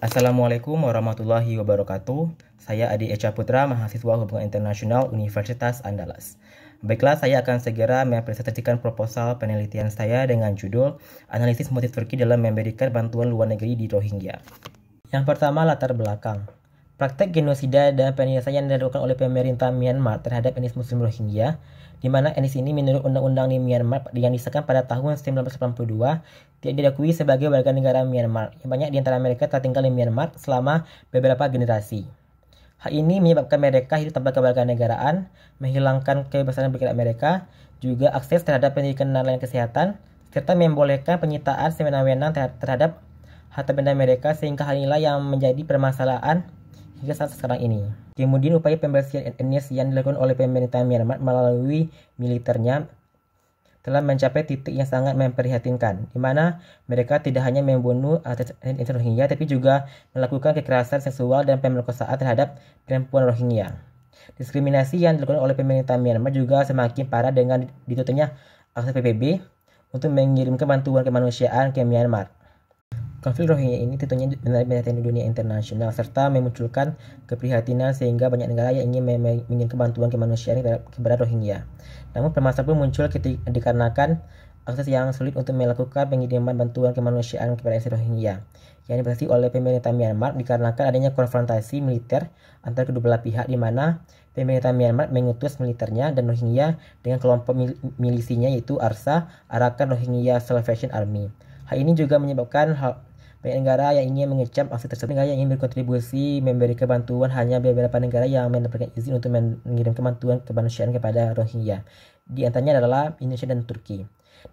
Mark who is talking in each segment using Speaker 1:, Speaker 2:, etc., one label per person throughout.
Speaker 1: Assalamualaikum warahmatullahi wabarakatuh. Saya Adi Echa Putra, mahasiswa Hubungan Internasional Universitas Andalas. Baiklah, saya akan segera mempresentasikan proposal penelitian saya dengan judul Analisis Motif Turki dalam Memberikan Bantuan Luar Negeri di Rohingya. Yang pertama, latar belakang praktek genosida dan penindasan yang dilakukan oleh pemerintah Myanmar terhadap etnis muslim Rohingya, di mana etnis ini menurut undang-undang di Myanmar yang disahkan pada tahun 1982 tidak diakui sebagai warga negara Myanmar. Yang banyak di antara mereka tertinggal di Myanmar selama beberapa generasi. Hal ini menyebabkan mereka hidup tanpa kewarganegaraan, menghilangkan kebebasan bergerak mereka, juga akses terhadap pendidikan dan lain kesehatan, serta membolehkan penyitaan semena-mena terhadap harta benda mereka sehingga hal inilah yang menjadi permasalahan hingga saat sekarang ini. Kemudian upaya pembersihan etnis yang dilakukan oleh pemerintah Myanmar melalui militernya telah mencapai titik yang sangat memprihatinkan, di mana mereka tidak hanya membunuh etnis Rohingya, tapi juga melakukan kekerasan seksual dan pemerkosaan terhadap perempuan Rohingya. Diskriminasi yang dilakukan oleh pemerintah Myanmar juga semakin parah dengan ditutupnya akses PBB untuk mengirimkan bantuan kemanusiaan ke Myanmar. Konflik Rohingya ini tentunya menarik dunia internasional serta memunculkan keprihatinan sehingga banyak negara yang ingin menginginkan bantuan kemanusiaan kepada Rohingya. Namun permasalahan pun muncul ketika, dikarenakan akses yang sulit untuk melakukan pengiriman bantuan kemanusiaan kepada Rohingya yang dibatasi oleh pemerintah Myanmar dikarenakan adanya konfrontasi militer antara kedua belah pihak di mana pemerintah Myanmar mengutus militernya dan Rohingya dengan kelompok mil milisinya yaitu ARSA, Arakan Rohingya Salvation Army. Hal ini juga menyebabkan hal banyak negara yang ingin mengecam aksi tersebut. Negara yang ingin berkontribusi memberi bantuan hanya beberapa negara yang mendapatkan izin untuk mengirimkan bantuan kemanusiaan kepada Rohingya. Di antaranya adalah Indonesia dan Turki.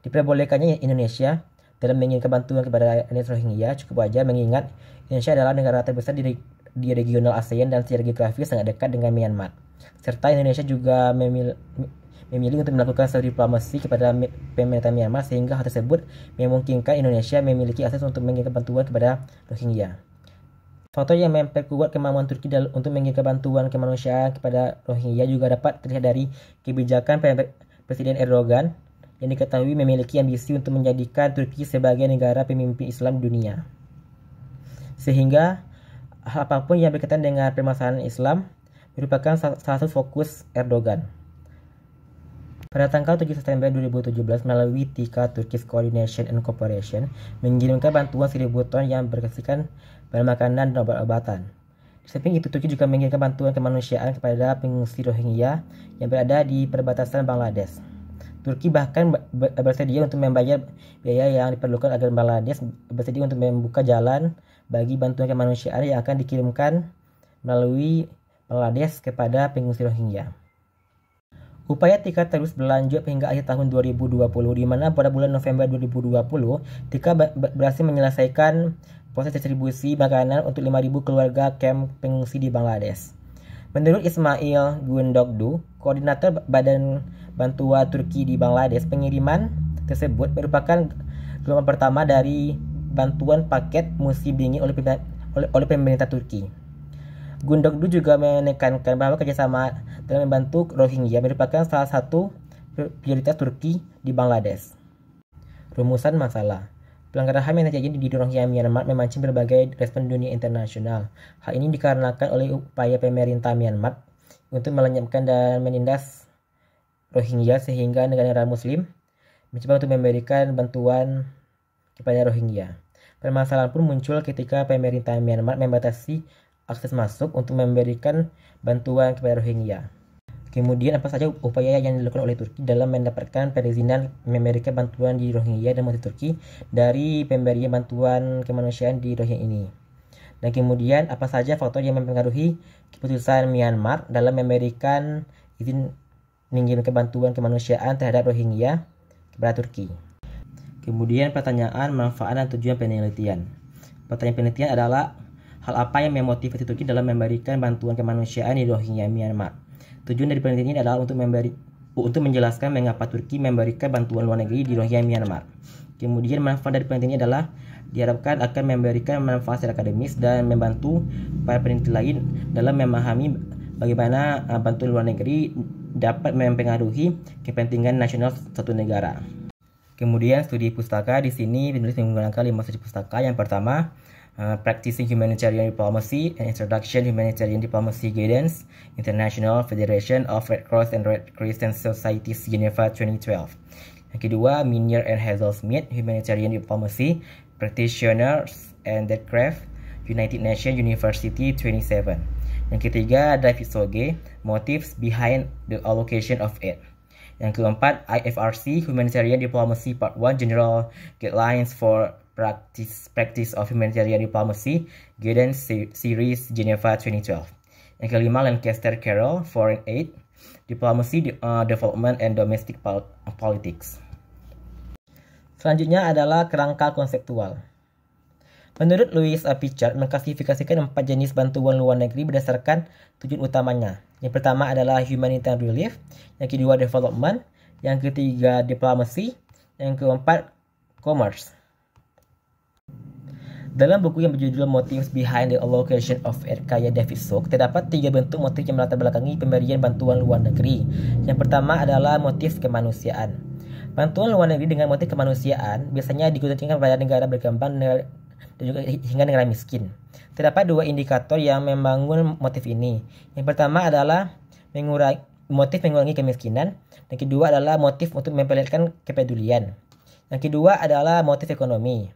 Speaker 1: Diperbolehkannya Indonesia dalam mengirimkan bantuan kepada etnis Rohingya cukup wajar mengingat Indonesia adalah negara terbesar di, di regional ASEAN dan secara geografis sangat dekat dengan Myanmar. Serta Indonesia juga memil memilih untuk melakukan seri diplomasi kepada pemerintah Myanmar sehingga hal tersebut memungkinkan Indonesia memiliki akses untuk mengirimkan bantuan kepada Rohingya. Faktor yang memperkuat kemampuan Turki untuk mengirimkan bantuan kemanusiaan kepada Rohingya juga dapat terlihat dari kebijakan Presiden Erdogan yang diketahui memiliki ambisi untuk menjadikan Turki sebagai negara pemimpin Islam dunia. Sehingga hal apapun yang berkaitan dengan permasalahan Islam merupakan salah satu fokus Erdogan. Pada tanggal 7 September 2017, melalui TIKA Turkish Coordination and Cooperation mengirimkan bantuan 1000 ton yang berkesikan bahan makanan dan obat-obatan. Di samping itu, Turki juga mengirimkan bantuan kemanusiaan kepada pengungsi Rohingya yang berada di perbatasan Bangladesh. Turki bahkan bersedia untuk membayar biaya yang diperlukan agar Bangladesh bersedia untuk membuka jalan bagi bantuan kemanusiaan yang akan dikirimkan melalui Bangladesh kepada pengungsi Rohingya. Upaya Tika terus berlanjut hingga akhir tahun 2020 di mana pada bulan November 2020 Tika berhasil menyelesaikan proses distribusi makanan untuk 5.000 keluarga kamp pengungsi di Bangladesh. Menurut Ismail Gundogdu, koordinator Badan Bantuan Turki di Bangladesh, pengiriman tersebut merupakan gelombang pertama dari bantuan paket musim dingin oleh oleh, oleh pemerintah Turki. Gundogdu juga menekankan bahwa kerjasama dalam membantu Rohingya merupakan salah satu prioritas Turki di Bangladesh. Rumusan masalah Pelanggaran HAM yang terjadi di Rohingya Myanmar memancing berbagai respon dunia internasional. Hal ini dikarenakan oleh upaya pemerintah Myanmar untuk melenyapkan dan menindas Rohingya sehingga negara-negara muslim mencoba untuk memberikan bantuan kepada Rohingya. Permasalahan pun muncul ketika pemerintah Myanmar membatasi akses masuk untuk memberikan bantuan kepada Rohingya. Kemudian apa saja upaya yang dilakukan oleh Turki dalam mendapatkan perizinan memberikan bantuan di Rohingya dan Mati Turki dari pemberian bantuan kemanusiaan di Rohingya ini. Dan kemudian apa saja faktor yang mempengaruhi keputusan Myanmar dalam memberikan izin mengirimkan bantuan kemanusiaan terhadap Rohingya kepada Turki. Kemudian pertanyaan manfaat dan tujuan penelitian. Pertanyaan penelitian adalah hal apa yang memotivasi Turki dalam memberikan bantuan kemanusiaan di Rohingya Myanmar. Tujuan dari penelitian ini adalah untuk memberi untuk menjelaskan mengapa Turki memberikan bantuan luar negeri di Rohingya Myanmar. Kemudian manfaat dari penelitian ini adalah diharapkan akan memberikan manfaat secara akademis dan membantu para peneliti lain dalam memahami bagaimana eh, bantuan luar negeri dapat mempengaruhi kepentingan nasional satu negara. Kemudian studi pustaka di sini penulis menggunakan lima studi pustaka. Yang pertama, Uh, practicing Humanitarian Diplomacy and Introduction Humanitarian Diplomacy Guidance, International Federation of Red Cross and Red Crescent Societies Geneva 2012. Yang kedua, Minier and Hazel Smith, Humanitarian Diplomacy, Practitioners and the Craft, United Nations University 27. Yang ketiga, David Soge, Motives Behind the Allocation of Aid. Yang keempat, IFRC, Humanitarian Diplomacy Part 1, General Guidelines for Practice, Practice of Humanitarian Diplomacy, Guidance Series, Geneva 2012. Yang kelima, Lancaster Carroll, Foreign Aid, Diplomacy, uh, Development, and Domestic Politics. Selanjutnya adalah kerangka konseptual. Menurut Louis A. Pichard, mengklasifikasikan empat jenis bantuan luar negeri berdasarkan tujuan utamanya. Yang pertama adalah humanitarian relief, yang kedua development, yang ketiga diplomasi, yang keempat commerce. Dalam buku yang berjudul Motives Behind the Allocation of Aid Kaya Devisuk, terdapat tiga bentuk motif yang melatar belakangi pemberian bantuan luar negeri. Yang pertama adalah motif kemanusiaan. Bantuan luar negeri dengan motif kemanusiaan biasanya digunakan pada negara berkembang dan juga hingga negara miskin. Terdapat dua indikator yang membangun motif ini. Yang pertama adalah mengurangi motif mengurangi kemiskinan, dan kedua adalah motif untuk memperlihatkan kepedulian. Yang kedua adalah motif ekonomi.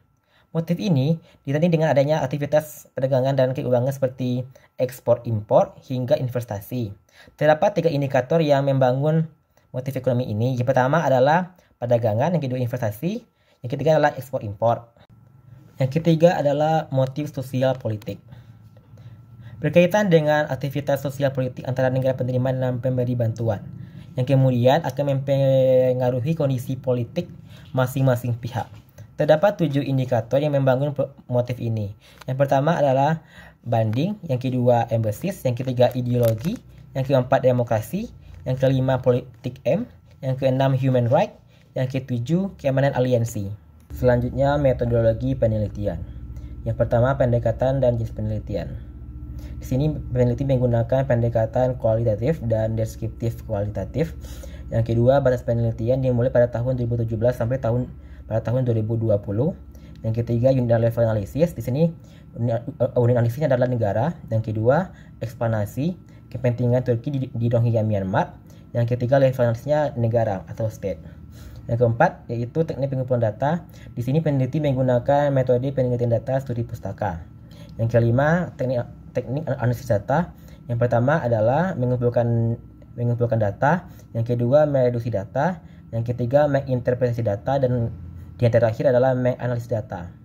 Speaker 1: Motif ini ditandai dengan adanya aktivitas perdagangan dan keuangan seperti ekspor-impor hingga investasi. Terdapat tiga indikator yang membangun motif ekonomi ini. Yang pertama adalah perdagangan, yang kedua investasi, yang ketiga adalah ekspor-impor. Yang ketiga adalah motif sosial politik. Berkaitan dengan aktivitas sosial politik antara negara penerima dan pemberi bantuan, yang kemudian akan mempengaruhi kondisi politik masing-masing pihak. Terdapat tujuh indikator yang membangun motif ini. Yang pertama adalah banding, yang kedua embesis yang ketiga ideologi, yang keempat demokrasi, yang kelima politik M, yang keenam human right, yang ketujuh keamanan aliansi. Selanjutnya, metodologi penelitian. Yang pertama, pendekatan dan jenis penelitian. Di sini peneliti menggunakan pendekatan kualitatif dan deskriptif kualitatif. Yang kedua, batas penelitian dimulai pada tahun 2017 sampai tahun pada tahun 2020. Yang ketiga, unit level analisis. Di sini eh, unit analisisnya adalah negara. Yang kedua, eksplanasi kepentingan Turki di, di Rohingya Myanmar. Yang ketiga, level analisisnya negara atau state. Yang keempat yaitu teknik pengumpulan data. Di sini peneliti menggunakan metode penelitian data studi pustaka. Yang kelima teknik teknik analisis data. Yang pertama adalah mengumpulkan mengumpulkan data. Yang kedua mereduksi data. Yang ketiga menginterpretasi data dan yang terakhir adalah menganalisis data.